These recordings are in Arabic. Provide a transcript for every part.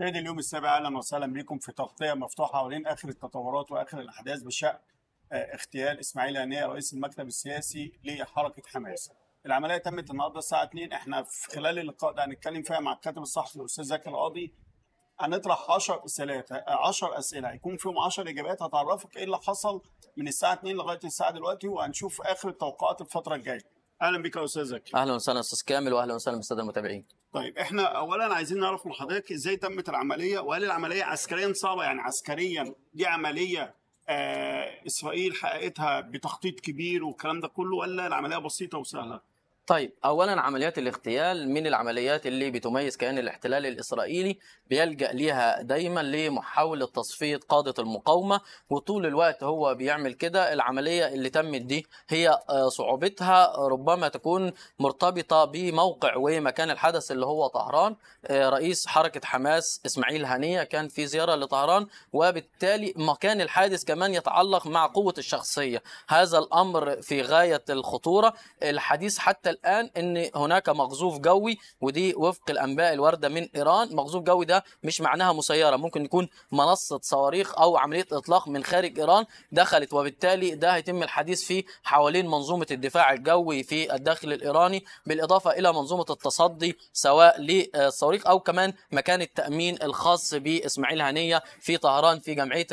مشاهدي اليوم السابع اهلا وسهلا بكم في تغطيه مفتوحه حوالين اخر التطورات واخر الاحداث بشان آه، اغتيال اسماعيل هنيه رئيس المكتب السياسي لحركه حماس. العمليه تمت النهارده الساعه 2 احنا في خلال اللقاء ده هنتكلم فيها مع الكاتب الصحفي الاستاذ زكي القاضي هنطرح 10 اسئله 10 آه، اسئله هيكون فيهم 10 اجابات هتعرفك ايه اللي حصل من الساعه 2 لغايه الساعه دلوقتي وهنشوف اخر التوقعات الفتره الجايه. اهلا بك يا استاذ زكي. اهلا وسهلا استاذ كامل واهلا وسهلا بالساده المتابعين. طيب احنا اولا عايزين نعرف من حضرتك ازاي تمت العمليه وهل العمليه عسكريا صعبه يعني عسكريا دي عمليه آه اسرائيل حققتها بتخطيط كبير والكلام ده كله ولا العمليه بسيطه وسهله؟ طيب اولا عمليات الاغتيال من العمليات اللي بتميز كيان الاحتلال الاسرائيلي بيلجا ليها دايما لمحاوله تصفيه قاده المقاومه وطول الوقت هو بيعمل كده العمليه اللي تمت دي هي آه، صعوبتها ربما تكون مرتبطه بموقع ومكان الحدث اللي هو طهران آه، رئيس حركه حماس اسماعيل هنيه كان في زياره لطهران وبالتالي مكان الحادث كمان يتعلق مع قوه الشخصيه هذا الامر في غايه الخطوره الحديث حتى الآن أن هناك مغزوف جوي ودي وفق الأنباء الواردة من إيران مغزوف جوي ده مش معناها مسيرة ممكن يكون منصة صواريخ أو عملية إطلاق من خارج إيران دخلت وبالتالي ده هيتم الحديث فيه حوالين منظومة الدفاع الجوي في الداخل الإيراني بالإضافة إلى منظومة التصدي سواء للصواريخ أو كمان مكان التأمين الخاص بإسماعيل هنية في طهران في جمعية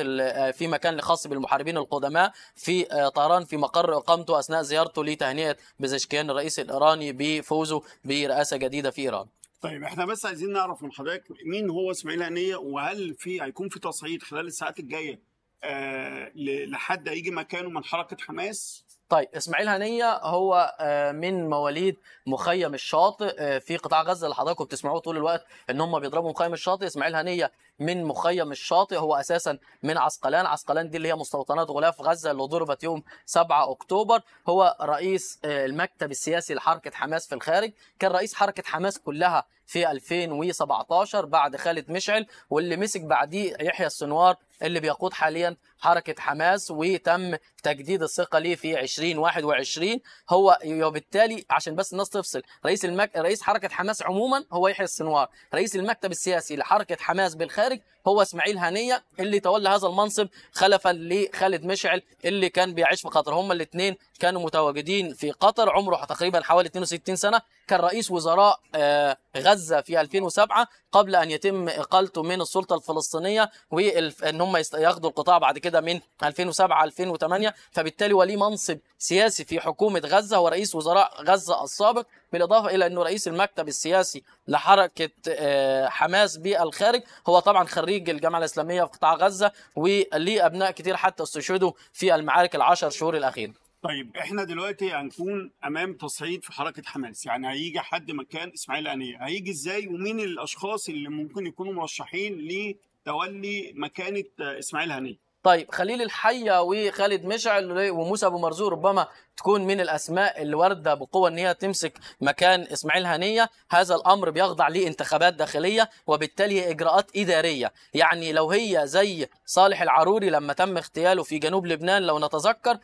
في مكان خاص بالمحاربين القدماء في طهران في مقر إقامته أثناء زيارته لتهنئة بزشكيان الرئيس الإيراني الايراني بفوزه برئاسه جديده في ايران طيب احنا بس عايزين نعرف من حضرتك مين هو اسماعيل هنيه وهل في هيكون في تصعيد خلال الساعات الجايه آه لحد هيجي مكانه من حركه حماس طيب اسماعيل هنيه هو آه، من مواليد مخيم الشاطئ آه، في قطاع غزه اللي حضراتكم بتسمعوه طول الوقت ان هم بيضربوا مخيم الشاطئ اسماعيل هنيه من مخيم الشاطئ هو اساسا من عسقلان عسقلان دي اللي هي مستوطنات غلاف غزه اللي ضربت يوم 7 اكتوبر هو رئيس آه، المكتب السياسي لحركه حماس في الخارج كان رئيس حركه حماس كلها في 2017 بعد خالد مشعل واللي مسك بعديه يحيى السنوار اللي بيقود حاليا حركه حماس وتم تجديد الثقه ليه في 2021 هو وبالتالي عشان بس الناس تفصل رئيس المك... رئيس حركه حماس عموما هو يحيى السنوار رئيس المكتب السياسي لحركه حماس بالخارج هو اسماعيل هنيه اللي تولى هذا المنصب خلفا لخالد مشعل اللي كان بيعيش في قطر هم الاثنين كانوا متواجدين في قطر عمره تقريبا حوالي 62 سنة كان رئيس وزراء آه، غزة في 2007 قبل أن يتم إقالته من السلطة الفلسطينية وأن هم ياخدوا القطاع بعد كده من 2007-2008 فبالتالي وليه منصب سياسي في حكومة غزة هو رئيس وزراء غزة السابق بالإضافة إلى أنه رئيس المكتب السياسي لحركة آه، حماس بالخارج هو طبعا خريج الجامعة الإسلامية في قطاع غزة وليه أبناء كتير حتى استشهدوا في المعارك العشر شهور الأخيرة طيب احنا دلوقتي هنكون امام تصعيد في حركه حماس يعني هيجي حد مكان اسماعيل هنيه هيجي ازاي ومين الاشخاص اللي ممكن يكونوا مرشحين لتولي مكانه اسماعيل هنيه طيب خليل الحية وخالد مشعل وموسى أبو مرزوق ربما تكون من الاسماء اللي وارده بقوه ان هي تمسك مكان اسماعيل هنيه هذا الامر بيخضع لانتخابات داخليه وبالتالي اجراءات اداريه يعني لو هي زي صالح العروري لما تم اغتياله في جنوب لبنان لو نتذكر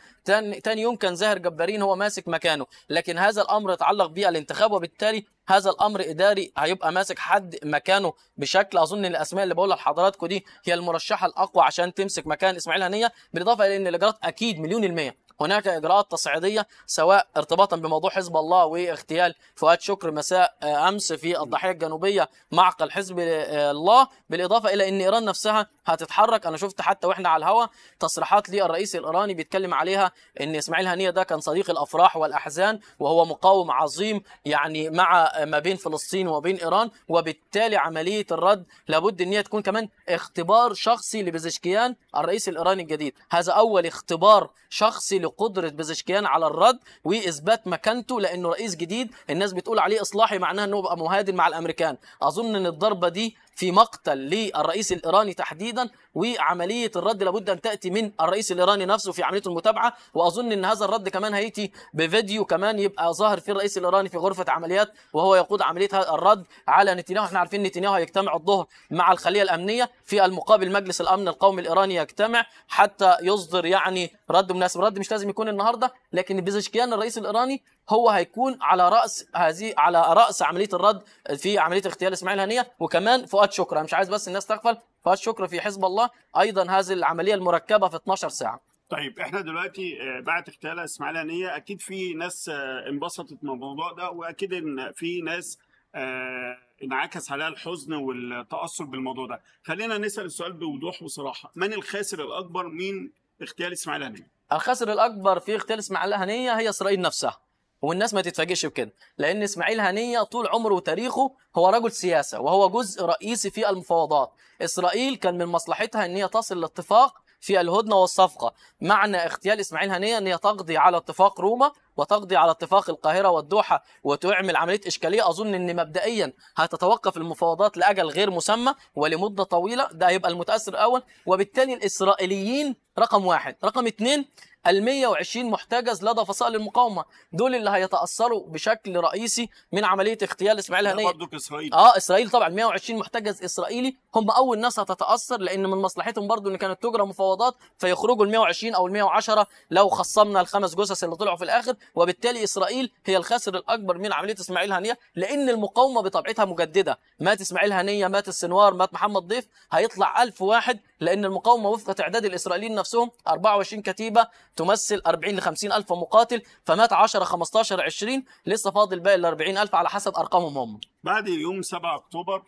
تاني يوم كان زاهر جبارين هو ماسك مكانه لكن هذا الامر يتعلق بيه الانتخاب وبالتالي هذا الامر اداري هيبقى ماسك حد مكانه بشكل اظن الاسماء اللي بقولها لحضراتكم دي هي المرشحه الاقوى عشان تمسك مكان اسماعيل هنيه بالاضافه الى ان الاجراءات اكيد مليون الميه هناك اجراءات تصعيديه سواء ارتباطا بموضوع حزب الله واغتيال فؤاد شكر مساء آه، امس في الضاحيه الجنوبيه معقل حزب آه، الله بالاضافه الى ان ايران نفسها هتتحرك انا شفت حتى واحنا على الهوا تصريحات للرئيس الايراني بيتكلم عليها ان اسماعيل هنيه ده كان صديق الافراح والاحزان وهو مقاوم عظيم يعني مع ما بين فلسطين وما بين ايران وبالتالي عمليه الرد لابد ان هي تكون كمان اختبار شخصي لبزشكيان الرئيس الايراني الجديد هذا اول اختبار شخصي لقدره بزشكيان على الرد واثبات مكانته لانه رئيس جديد الناس بتقول عليه اصلاحي معناها انه بقى مهادن مع الامريكان اظن ان الضربه دي في مقتل للرئيس الايراني تحديدا وعمليه الرد لابد ان تاتي من الرئيس الايراني نفسه في عمليه المتابعه واظن ان هذا الرد كمان هياتي بفيديو كمان يبقى ظاهر فيه الرئيس الايراني في غرفه عمليات وهو يقود عمليه الرد على نتنياهو احنا عارفين نتنياهو هيجتمع الظهر مع الخليه الامنيه في المقابل مجلس الامن القومي الايراني يجتمع حتى يصدر يعني رد مناسب رد مش لازم يكون النهارده لكن بيزشكيان الرئيس الايراني هو هيكون على راس هذه على راس عمليه الرد في عمليه اغتيال اسماعيل هنيه وكمان فؤاد شكرا انا مش عايز بس الناس تغفل فؤاد شكرا في حزب الله ايضا هذه العمليه المركبه في 12 ساعه طيب احنا دلوقتي آه، بعد اغتيال اسماعيل هنيه اكيد في ناس آه، انبسطت من الموضوع ده واكيد ان في ناس آه، انعكس عليها الحزن والتاثر بالموضوع ده خلينا نسال السؤال بوضوح وصراحه من الخاسر الاكبر من اغتيال اسماعيل هنيه الخاسر الاكبر في اغتيال اسماعيل هنيه هي اسرائيل نفسها والناس ما تتفاجئش بكده لان اسماعيل هنيه طول عمره وتاريخه هو رجل سياسه وهو جزء رئيسي في المفاوضات اسرائيل كان من مصلحتها ان هي تصل لاتفاق في الهدنه والصفقه معنى اغتيال اسماعيل هنيه ان هي تقضي على اتفاق روما وتقضي على اتفاق القاهره والدوحه وتعمل عمليه اشكاليه اظن ان مبدئيا هتتوقف المفاوضات لاجل غير مسمى ولمده طويله ده هيبقى المتاثر الاول وبالتالي الاسرائيليين رقم واحد رقم اثنين ال 120 محتجز لدى فصائل المقاومه دول اللي هيتاثروا بشكل رئيسي من عمليه اغتيال اسماعيل هنيه برضك اسرائيل اه اسرائيل طبعا 120 محتجز اسرائيلي هم اول ناس هتتاثر لان من مصلحتهم برضو ان كانت تجرى مفاوضات فيخرجوا ال 120 او ال 110 لو خصمنا الخمس جثث اللي طلعوا في الاخر وبالتالي اسرائيل هي الخاسر الاكبر من عمليه اسماعيل هنيه لان المقاومه بطبيعتها مجدده مات اسماعيل هنيه مات السنوار مات محمد ضيف هيطلع 1000 واحد لأن المقاومة وفق تعداد الإسرائيليين نفسهم 24 كتيبة تمثل 40 ل 50 ألف مقاتل فمات 10 15 20 لسه فاضل باقي ال 40 ألف على حسب أرقامهم هم بعد يوم 7 أكتوبر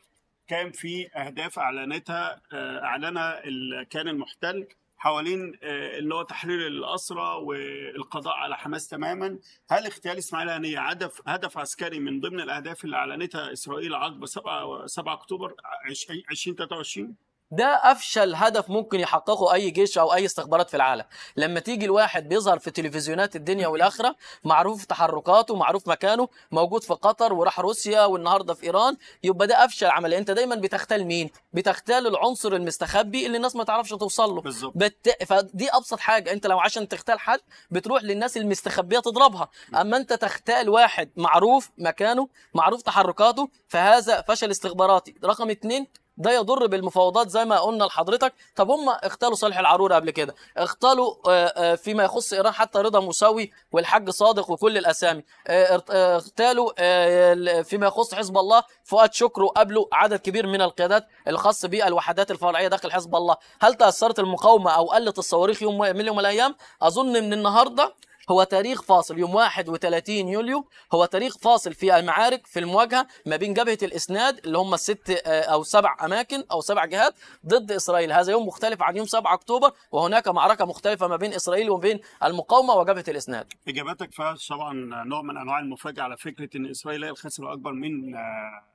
كان في أهداف أعلنتها آه، أعلنها كان المحتل حوالين آه، اللي هو تحرير الأسرة والقضاء على حماس تماما هل اغتيال إسماعيل هنية هدف هدف عسكري من ضمن الأهداف اللي أعلنتها إسرائيل عقب 7 7 أكتوبر 2023 ده افشل هدف ممكن يحققه اي جيش او اي استخبارات في العالم لما تيجي الواحد بيظهر في تلفزيونات الدنيا والاخره معروف تحركاته معروف مكانه موجود في قطر وراح روسيا والنهارده في ايران يبقى ده افشل عمل انت دايما بتختال مين بتختال العنصر المستخبي اللي الناس ما تعرفش توصل له بت... فدي ابسط حاجه انت لو عشان تختال حد بتروح للناس المستخبيه تضربها اما انت تختال واحد معروف مكانه معروف تحركاته فهذا فشل استخباراتي رقم اتنين ده يضر بالمفاوضات زي ما قلنا لحضرتك طب هم اغتالوا صالح العروري قبل كده اغتالوا آه، آه، فيما يخص ايران حتى رضا موسوي والحاج صادق وكل الاسامي اغتالوا آه، فيما يخص حزب الله فؤاد شكر قبله عدد كبير من القيادات الخاص بالوحدات الفرعيه داخل حزب الله هل تاثرت المقاومه او قلت الصواريخ يوم من يوم الايام اظن من النهارده هو تاريخ فاصل يوم 31 يوليو هو تاريخ فاصل في المعارك في المواجهه ما بين جبهه الاسناد اللي هم الست آه، او سبع اماكن او سبع جهات ضد اسرائيل هذا يوم مختلف عن يوم 7 اكتوبر وهناك معركه مختلفه ما بين اسرائيل وما بين المقاومه وجبهه الاسناد اجاباتك فيها طبعا نوع من انواع المفاجاه على فكره ان اسرائيل هي الخاسر الاكبر من آه،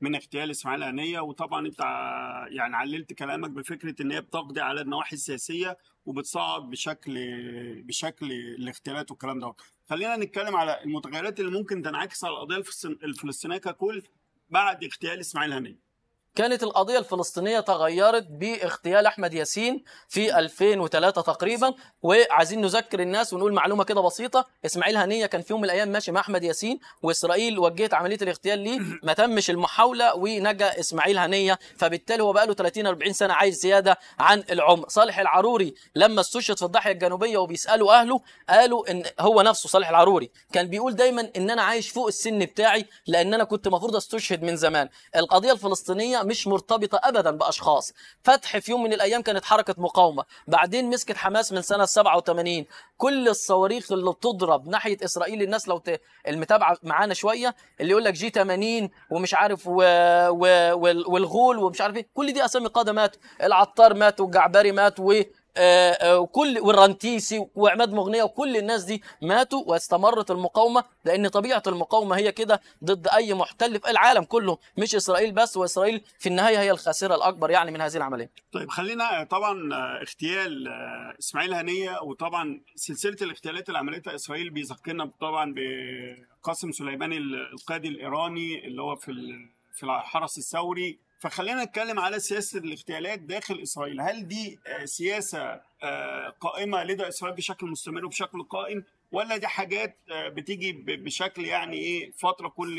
من اغتيال اسماعيل هنيه وطبعا انت يعني عللت كلامك بفكره ان هي بتقضي على النواحي السياسيه وبتصعب بشكل بشكل الاغتيالات والكلام ده خلينا نتكلم على المتغيرات اللي ممكن تنعكس على القضيه الفلسطينيه ككل بعد اغتيال اسماعيل هنيه كانت القضية الفلسطينية تغيرت باغتيال أحمد ياسين في 2003 تقريبا وعايزين نذكر الناس ونقول معلومة كده بسيطة إسماعيل هنية كان في يوم من الأيام ماشي مع أحمد ياسين وإسرائيل وجهت عملية الاغتيال ليه ما تمش المحاولة ونجا إسماعيل هنية فبالتالي هو بقى له 30 40 سنة عايز زيادة عن العمر صالح العروري لما استشهد في الضاحية الجنوبية وبيسألوا أهله قالوا إن هو نفسه صالح العروري كان بيقول دايما إن أنا عايش فوق السن بتاعي لأن أنا كنت المفروض استشهد من زمان القضية الفلسطينية مش مرتبطة أبدا بأشخاص فتح في يوم من الأيام كانت حركة مقاومة بعدين مسكت حماس من سنة 87 كل الصواريخ اللي بتضرب ناحية إسرائيل الناس لو ت... المتابعة معانا شوية اللي يقول لك جي 80 ومش عارف و... و... والغول ومش عارف إيه كل دي أسامي قادة ماتوا العطار مات والجعبري مات و... وكل آه، آه، والرنتيسي وعماد مغنيه وكل الناس دي ماتوا واستمرت المقاومه لان طبيعه المقاومه هي كده ضد اي محتل في العالم كله مش اسرائيل بس واسرائيل في النهايه هي الخاسره الاكبر يعني من هذه العمليه. طيب خلينا آه، طبعا اغتيال اسماعيل هنيه وطبعا سلسله الاغتيالات اللي عملتها اسرائيل بيذكرنا طبعا بقاسم سليماني القاضي الايراني اللي هو في في الحرس الثوري فخلينا نتكلم على سياسه الاغتيالات داخل اسرائيل هل دي آه، سياسه آه، قائمه لدى اسرائيل بشكل مستمر وبشكل قائم ولا دي حاجات آه، بتيجي بشكل يعني ايه فتره كل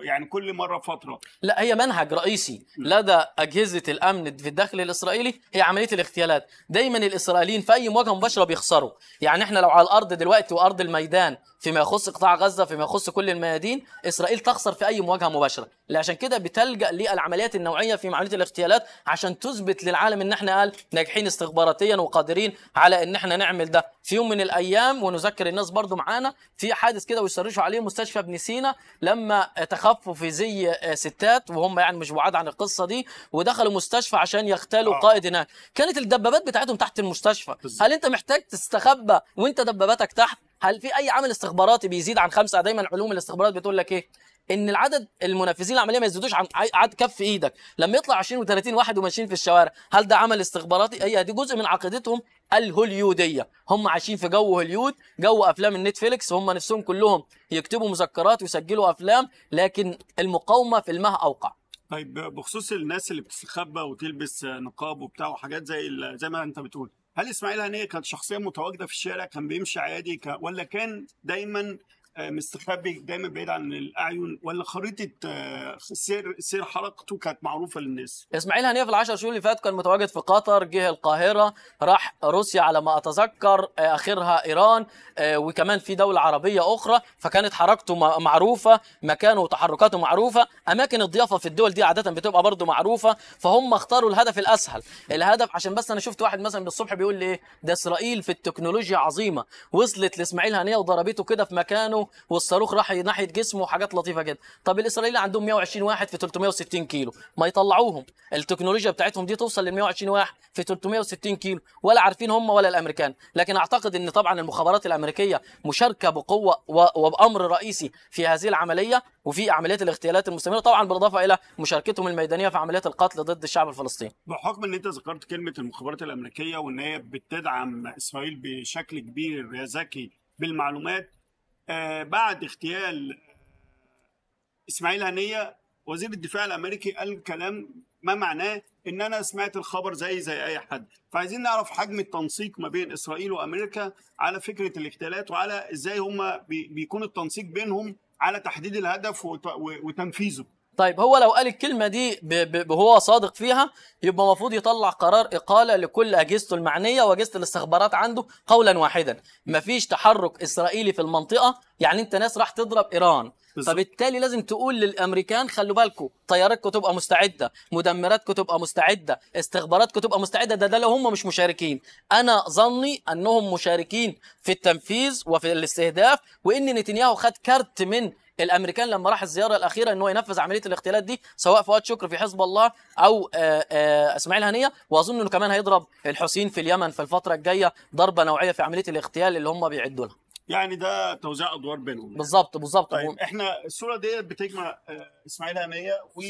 يعني كل مره فتره لا هي منهج رئيسي لدى اجهزه الامن في الداخل الاسرائيلي هي عمليه الاغتيالات دايما الاسرائيليين في اي مواجهه مباشره بيخسروا يعني احنا لو على الارض دلوقتي وارض الميدان فيما يخص قطاع غزه فيما يخص كل الميادين اسرائيل تخسر في اي مواجهه مباشره عشان كده بتلجا للعمليات النوعيه في عمليه الاغتيالات عشان تثبت للعالم ان احنا قال ناجحين استخباراتيا وقادرين على ان احنا نعمل ده في يوم من الايام ونذكر الناس برضو معانا في حادث كده ويصرشوا عليه مستشفى ابن سينا لما تخفوا في زي آه، ستات وهم يعني مش بعاد عن القصه دي ودخلوا مستشفى عشان يغتالوا آه. قائد هناك كانت الدبابات بتاعتهم تحت المستشفى بالزبط. هل انت محتاج تستخبى وانت دباباتك تحت هل في اي عامل استخباراتي بيزيد عن خمسه دايما علوم الاستخبارات بتقول لك ايه ان العدد المنفذين العمليه ما يزيدوش عن عد كف ايدك لما يطلع 20 و30 واحد وماشيين في الشوارع هل ده عمل استخباراتي اي دي جزء من عقيدتهم الهوليوديه هم عايشين في جو هوليود جو افلام النتفليكس هم نفسهم كلهم يكتبوا مذكرات ويسجلوا افلام لكن المقاومه في المها اوقع طيب بخصوص الناس اللي بتستخبى وتلبس نقاب وبتاع وحاجات زي زي ما انت بتقول هل اسماعيل هنيه كانت شخصيه متواجده في الشارع كان بيمشي عادي ك... ولا كان دايما آه، مستخبي دايما بعيد عن الاعين ولا خريطه آه، سير سير حركته كانت معروفه للناس اسماعيل هنيه في العشر شهور اللي فات كان متواجد في قطر جه القاهره راح روسيا على ما اتذكر آه، اخرها ايران وكمان في دوله عربيه اخرى فكانت حركته معروفه مكانه وتحركاته معروفه اماكن الضيافه في الدول دي عاده بتبقى برضه معروفه فهم اختاروا الهدف الاسهل الهدف عشان بس انا شفت واحد مثلا بالصبح بيقول لي ايه ده اسرائيل في التكنولوجيا عظيمه وصلت لاسماعيل هنيه وضربته كده في مكانه والصاروخ راح ناحيه جسمه وحاجات لطيفه جدا طب الاسرائيليين عندهم 120 واحد في 360 كيلو ما يطلعوهم التكنولوجيا بتاعتهم دي توصل ل 120 واحد في 360 كيلو ولا عارفين هم ولا الامريكان لكن اعتقد ان طبعا المخابرات الامريكيه مشاركه بقوه وبامر رئيسي في هذه العمليه وفي عمليات الاغتيالات المستمره طبعا بالاضافه الى مشاركتهم الميدانيه في عمليات القتل ضد الشعب الفلسطيني. بحكم ان انت ذكرت كلمه المخابرات الامريكيه وان هي بتدعم اسرائيل بشكل كبير يا زكي بالمعلومات آه، بعد اغتيال آه، اسماعيل هنيه وزير الدفاع الامريكي قال كلام ما معناه ان انا سمعت الخبر زي زي اي حد فعايزين نعرف حجم التنسيق ما بين اسرائيل وامريكا على فكره الاغتيالات وعلى ازاي هم بيكون التنسيق بينهم على تحديد الهدف وتنفيذه طيب هو لو قال الكلمة دي وهو صادق فيها يبقى المفروض يطلع قرار إقالة لكل أجهزته المعنية وأجهزة الاستخبارات عنده قولا واحدا مفيش تحرك إسرائيلي في المنطقة يعني أنت ناس راح تضرب إيران فبالتالي لازم تقول للامريكان خلوا بالكم طياراتكم تبقى مستعده مدمراتكم تبقى مستعده استخباراتكم تبقى مستعده ده ده لو هم مش مشاركين انا ظني انهم مشاركين في التنفيذ وفي الاستهداف وان نتنياهو خد كارت من الامريكان لما راح الزياره الاخيره ان هو ينفذ عمليه الاغتيالات دي سواء فؤاد شكر في حزب الله او آه، آه، اسماعيل هنيه واظن انه كمان هيضرب الحسين في اليمن في الفتره الجايه ضربه نوعيه في عمليه الاغتيال اللي هم بيعدوا لها يعني ده توزيع ادوار بينهم يعني. بالظبط بالظبط طيب احنا الصوره ديت بتجمع آه، اسماعيل هنيه و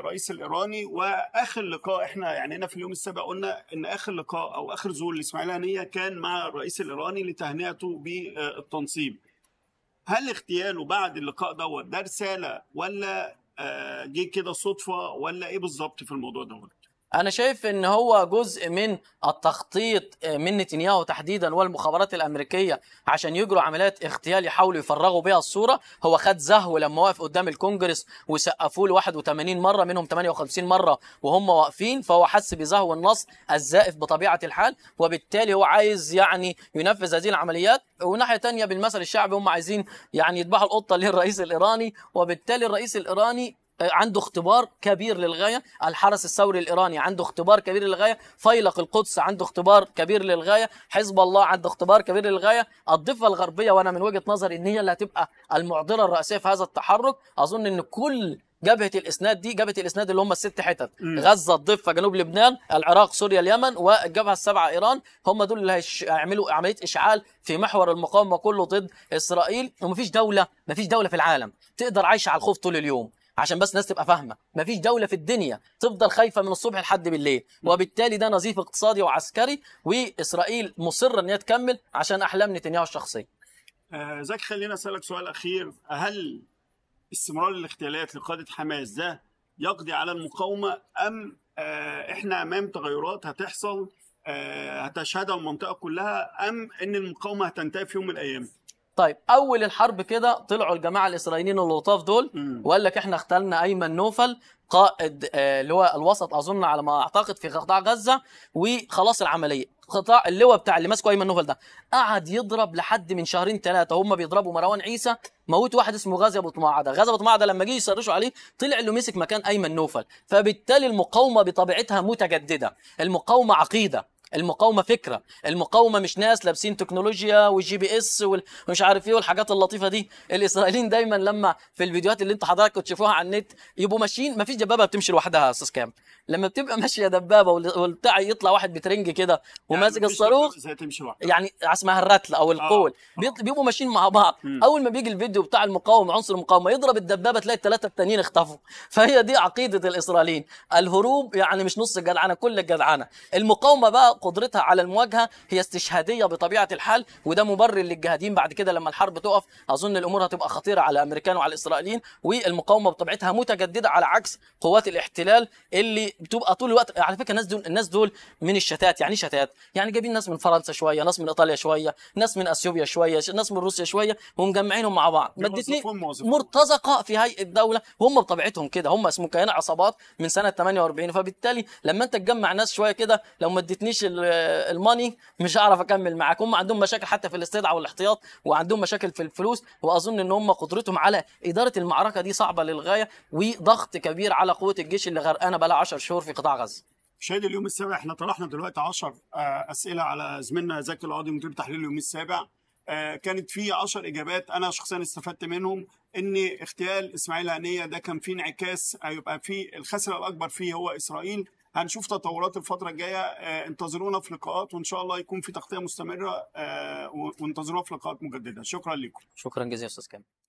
رئيس الايراني واخر لقاء احنا يعني هنا في اليوم السابع قلنا ان اخر لقاء او اخر زور لاسماعيل هنيه كان مع الرئيس الايراني لتهنئته بالتنصيب هل اغتياله بعد اللقاء دوت ده رساله ولا آه، جه كده صدفه ولا ايه بالظبط في الموضوع دوت انا شايف ان هو جزء من التخطيط آه، من نتنياهو تحديدا والمخابرات الامريكيه عشان يجروا عمليات اغتيال يحاولوا يفرغوا بها الصوره هو خد زهو لما وقف قدام الكونجرس وسقفوا له 81 مره منهم 58 مره وهم واقفين فهو حس بزهو النص الزائف بطبيعه الحال وبالتالي هو عايز يعني ينفذ هذه العمليات وناحيه ثانيه بالمثل الشعبي هم عايزين يعني يذبحوا القطه للرئيس الايراني وبالتالي الرئيس الايراني عنده اختبار كبير للغاية الحرس الثوري الإيراني عنده اختبار كبير للغاية فيلق القدس عنده اختبار كبير للغاية حزب الله عنده اختبار كبير للغاية الضفة الغربية وأنا من وجهة نظري إن هي اللي هتبقى المعضلة الرئيسية في هذا التحرك أظن إن كل جبهه الاسناد دي جبهه الاسناد اللي هم الست حتت غزه الضفه جنوب لبنان العراق سوريا اليمن والجبهه السبعه ايران هم دول اللي هيعملوا عمليه اشعال في محور المقاومه كله ضد اسرائيل ومفيش دوله مفيش دوله في العالم تقدر عايشه على الخوف طول اليوم عشان بس الناس تبقى فاهمه مفيش دوله في الدنيا تفضل خايفه من الصبح لحد بالليل وبالتالي ده نزيف اقتصادي وعسكري واسرائيل مصره ان هي تكمل عشان احلام نتنياهو الشخصيه آه زك خلينا اسالك سؤال اخير هل استمرار الاغتيالات لقاده حماس ده يقضي على المقاومه ام آه احنا امام تغيرات هتحصل آه هتشهدها المنطقه كلها ام ان المقاومه هتنتهي في يوم من الايام طيب اول الحرب كده طلعوا الجماعه الاسرائيليين اللطاف دول وقال لك احنا اختلنا ايمن نوفل قائد آه، اللي هو الوسط اظن على ما اعتقد في قطاع غزه وخلاص العمليه قطاع اللواء بتاع اللي ماسكه ايمن نوفل ده قعد يضرب لحد من شهرين ثلاثه هم بيضربوا مروان عيسى موت واحد اسمه غازي ابو طماعده غازي ابو طماعده لما جه يسرشوا عليه طلع له مسك مكان ايمن نوفل فبالتالي المقاومه بطبيعتها متجدده المقاومه عقيده المقاومه فكره المقاومه مش ناس لابسين تكنولوجيا والجي بي اس ومش عارف ايه والحاجات اللطيفه دي الاسرائيليين دايما لما في الفيديوهات اللي انت حضرتك تشوفوها على النت يبقوا ماشيين مفيش دبابه بتمشي لوحدها يا استاذ كام لما بتبقى ماشيه دبابه والبتاع يطلع واحد بترنج كده يعني وماسك يعني الصاروخ يعني اسمها الرتل او آه، القول آه. بيبقوا ماشيين مع بعض م. اول ما بيجي الفيديو بتاع المقاومه عنصر المقاومه يضرب الدبابه تلاقي الثلاثه التانيين اختفوا فهي دي عقيده الاسرائيليين الهروب يعني مش نص الجدعنه كل الجدعنه المقاومه بقى قدرتها على المواجهه هي استشهاديه بطبيعه الحال وده مبرر للجهادين بعد كده لما الحرب تقف اظن الامور هتبقى خطيره على الامريكان وعلى الاسرائيليين والمقاومه بطبيعتها متجدده على عكس قوات الاحتلال اللي بتبقى طول الوقت على فكره الناس دول الناس دول من الشتات يعني إيه شتات يعني جايبين ناس من فرنسا شويه ناس من ايطاليا شويه ناس من اثيوبيا شويه ناس من روسيا شويه ومجمعينهم مع بعض مدتني مرتزقه في هيئه دوله وهم بطبيعتهم كده هم اسمهم كيان عصابات من سنه 48 فبالتالي لما انت تجمع ناس شويه كده لو ما اديتنيش الماني مش هعرف اكمل معاك هم عندهم مشاكل حتى في الاستدعاء والاحتياط وعندهم مشاكل في الفلوس واظن ان هم قدرتهم على اداره المعركه دي صعبه للغايه وضغط كبير على قوه الجيش اللي غرقانه بقى 10 شهور في قطاع غزه شاهد اليوم السابع احنا طرحنا دلوقتي 10 آه، اسئله على زميلنا زكي القاضي مدير تحليل اليوم السابع آه، كانت في 10 اجابات انا شخصيا استفدت منهم ان اغتيال اسماعيل هنيه ده كان فيه انعكاس هيبقى آه، فيه الخسر الاكبر فيه هو اسرائيل هنشوف تطورات الفتره الجايه انتظرونا في لقاءات وان شاء الله يكون في تغطيه مستمره وانتظرونا في لقاءات مجدده شكرا لكم شكرا جزيلا استاذ كامل